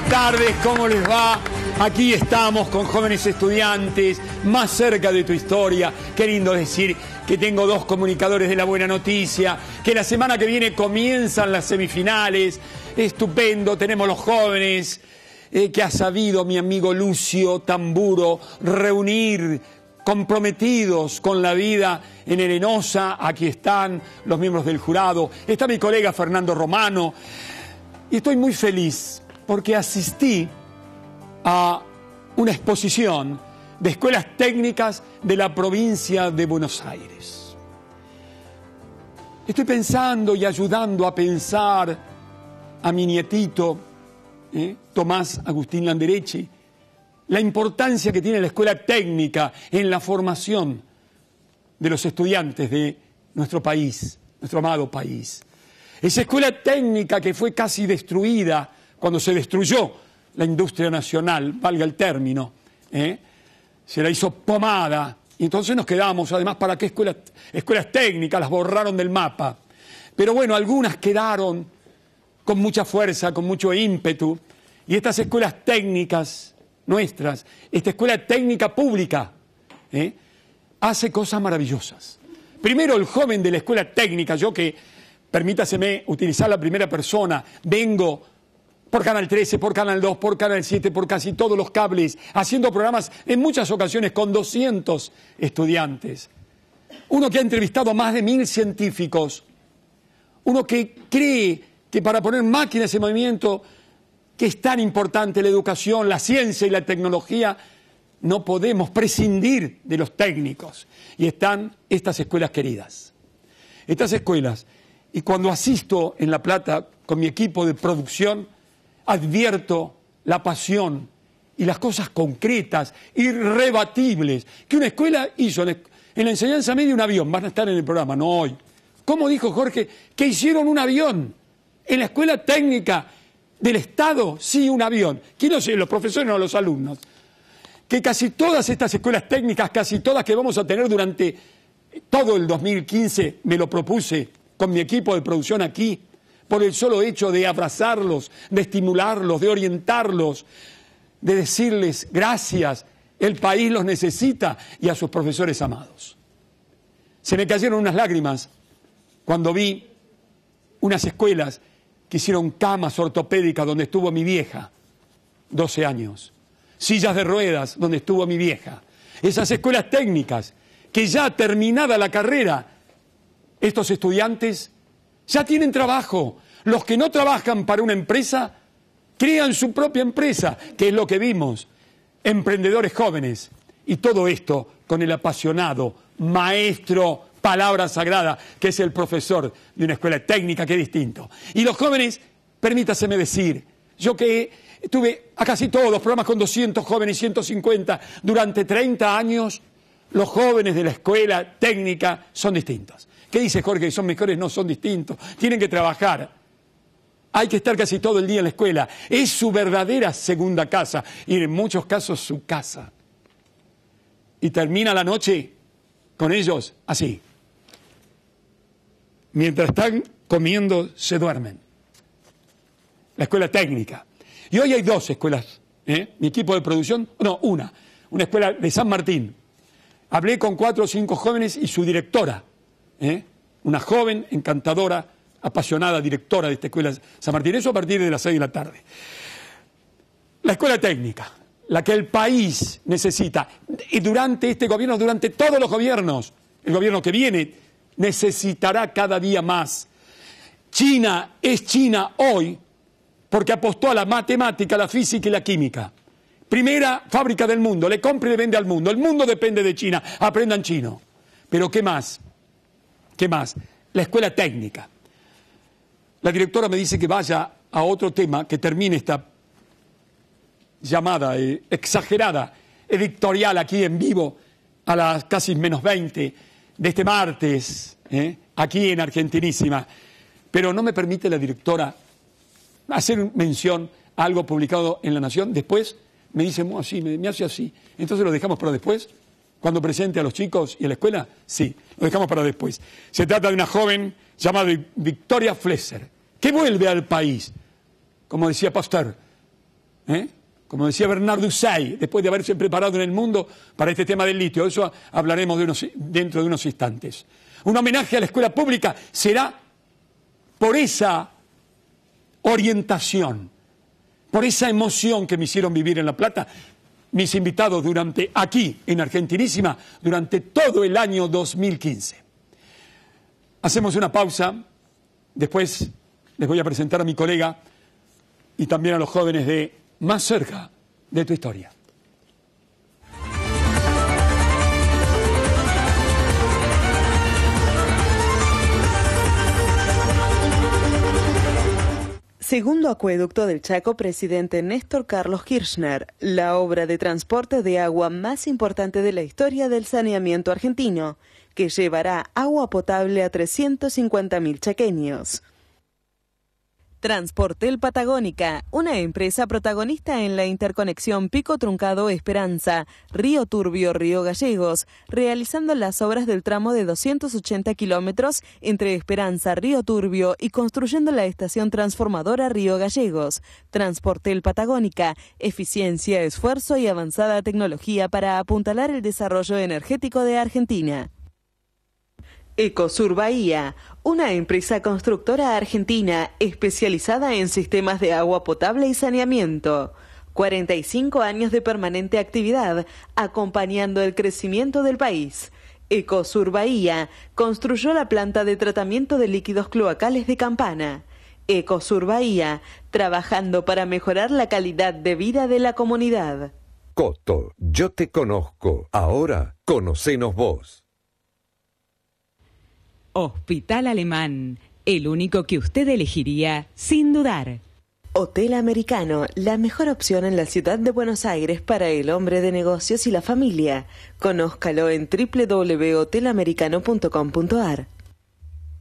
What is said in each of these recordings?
buenas tardes, ¿cómo les va? Aquí estamos con jóvenes estudiantes, más cerca de tu historia. Qué lindo decir que tengo dos comunicadores de la buena noticia, que la semana que viene comienzan las semifinales. Estupendo, tenemos los jóvenes eh, que ha sabido mi amigo Lucio Tamburo reunir comprometidos con la vida en Elenosa. Aquí están los miembros del jurado. Está mi colega Fernando Romano. Y estoy muy feliz porque asistí a una exposición de escuelas técnicas de la provincia de Buenos Aires. Estoy pensando y ayudando a pensar a mi nietito, ¿eh? Tomás Agustín Landerechi la importancia que tiene la escuela técnica en la formación de los estudiantes de nuestro país, nuestro amado país. Esa escuela técnica que fue casi destruida cuando se destruyó la industria nacional, valga el término, ¿eh? se la hizo pomada. Y entonces nos quedamos, además, ¿para qué escuelas, técnicas? Las borraron del mapa. Pero bueno, algunas quedaron con mucha fuerza, con mucho ímpetu. Y estas escuelas técnicas nuestras, esta escuela técnica pública, ¿eh? hace cosas maravillosas. Primero, el joven de la escuela técnica, yo que, permítaseme utilizar la primera persona, vengo por Canal 13, por Canal 2, por Canal 7, por casi todos los cables, haciendo programas en muchas ocasiones con 200 estudiantes. Uno que ha entrevistado a más de mil científicos. Uno que cree que para poner máquinas en movimiento, que es tan importante la educación, la ciencia y la tecnología, no podemos prescindir de los técnicos. Y están estas escuelas queridas. Estas escuelas. Y cuando asisto en La Plata con mi equipo de producción, advierto la pasión y las cosas concretas, irrebatibles, que una escuela hizo. En la enseñanza media un avión, van a estar en el programa, no hoy. ¿Cómo dijo Jorge? Que hicieron un avión. En la escuela técnica del Estado, sí, un avión. ¿Quién lo sé? Los profesores o los alumnos. Que casi todas estas escuelas técnicas, casi todas que vamos a tener durante todo el 2015, me lo propuse con mi equipo de producción aquí, por el solo hecho de abrazarlos, de estimularlos, de orientarlos, de decirles gracias, el país los necesita y a sus profesores amados. Se me cayeron unas lágrimas cuando vi unas escuelas que hicieron camas ortopédicas donde estuvo mi vieja, 12 años, sillas de ruedas donde estuvo mi vieja, esas escuelas técnicas que ya terminada la carrera, estos estudiantes ya tienen trabajo. Los que no trabajan para una empresa, crean su propia empresa, que es lo que vimos. Emprendedores jóvenes. Y todo esto con el apasionado, maestro, palabra sagrada, que es el profesor de una escuela técnica, que es distinto. Y los jóvenes, permítaseme decir, yo que tuve a casi todos los programas con 200 jóvenes, 150, durante 30 años, los jóvenes de la escuela técnica son distintos. ¿Qué dice Jorge? son mejores, no son distintos. Tienen que trabajar. Hay que estar casi todo el día en la escuela. Es su verdadera segunda casa y en muchos casos su casa. Y termina la noche con ellos así. Mientras están comiendo, se duermen. La escuela técnica. Y hoy hay dos escuelas. ¿eh? Mi equipo de producción, no, una. Una escuela de San Martín. Hablé con cuatro o cinco jóvenes y su directora. ¿eh? una joven, encantadora, apasionada directora de esta escuela San Martín. Eso a partir de las 6 de la tarde. La escuela técnica, la que el país necesita, y durante este gobierno, durante todos los gobiernos, el gobierno que viene, necesitará cada día más. China es China hoy porque apostó a la matemática, la física y la química. Primera fábrica del mundo, le compra y le vende al mundo. El mundo depende de China, aprendan chino. Pero ¿qué más? ¿Qué más? La escuela técnica. La directora me dice que vaya a otro tema, que termine esta llamada eh, exagerada editorial aquí en vivo a las casi menos 20 de este martes, eh, aquí en Argentinísima. Pero no me permite la directora hacer mención a algo publicado en La Nación. Después me dice, así, me hace así. Entonces lo dejamos para después cuando presente a los chicos y a la escuela? Sí, lo dejamos para después. Se trata de una joven llamada Victoria Flesser, que vuelve al país, como decía Pasteur, ¿eh? como decía Bernardo Usay, después de haberse preparado en el mundo para este tema del litio. Eso hablaremos dentro de unos instantes. Un homenaje a la escuela pública será por esa orientación, por esa emoción que me hicieron vivir en La Plata, mis invitados durante aquí en Argentinísima durante todo el año 2015. Hacemos una pausa, después les voy a presentar a mi colega y también a los jóvenes de más cerca de tu historia. Segundo acueducto del Chaco, presidente Néstor Carlos Kirchner, la obra de transporte de agua más importante de la historia del saneamiento argentino, que llevará agua potable a 350.000 chaqueños. Transportel Patagónica, una empresa protagonista en la interconexión Pico Truncado Esperanza, Río Turbio, Río Gallegos, realizando las obras del tramo de 280 kilómetros entre Esperanza, Río Turbio y construyendo la estación transformadora Río Gallegos. Transportel Patagónica, eficiencia, esfuerzo y avanzada tecnología para apuntalar el desarrollo energético de Argentina. Ecosur Bahía, una empresa constructora argentina especializada en sistemas de agua potable y saneamiento. 45 años de permanente actividad acompañando el crecimiento del país. Ecosur Bahía construyó la planta de tratamiento de líquidos cloacales de Campana. Ecosur Bahía, trabajando para mejorar la calidad de vida de la comunidad. Coto, yo te conozco. Ahora, conocenos vos. Hospital Alemán, el único que usted elegiría sin dudar. Hotel Americano, la mejor opción en la ciudad de Buenos Aires para el hombre de negocios y la familia. Conózcalo en www.hotelamericano.com.ar.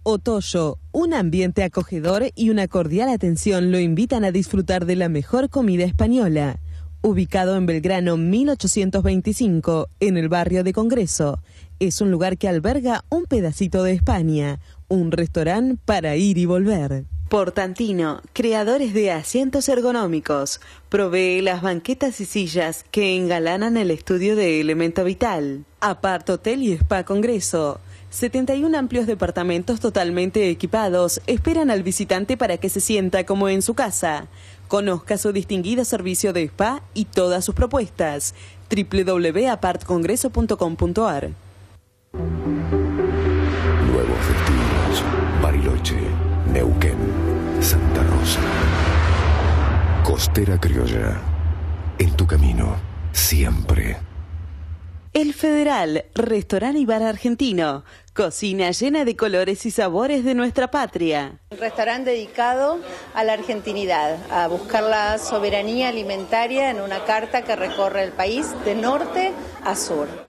Otoyo, un ambiente acogedor y una cordial atención lo invitan a disfrutar de la mejor comida española ubicado en Belgrano 1825, en el barrio de Congreso. Es un lugar que alberga un pedacito de España, un restaurante para ir y volver. Portantino, creadores de asientos ergonómicos, provee las banquetas y sillas que engalanan el estudio de Elemento Vital. Apart Hotel y Spa Congreso. 71 amplios departamentos totalmente equipados esperan al visitante para que se sienta como en su casa. Conozca su distinguido servicio de spa y todas sus propuestas. www.apartcongreso.com.ar Nuevos destinos. Bariloche, Neuquén, Santa Rosa. Costera Criolla. En tu camino, siempre. El Federal, restaurante y bar argentino, cocina llena de colores y sabores de nuestra patria. Un restaurante dedicado a la argentinidad, a buscar la soberanía alimentaria en una carta que recorre el país de norte a sur.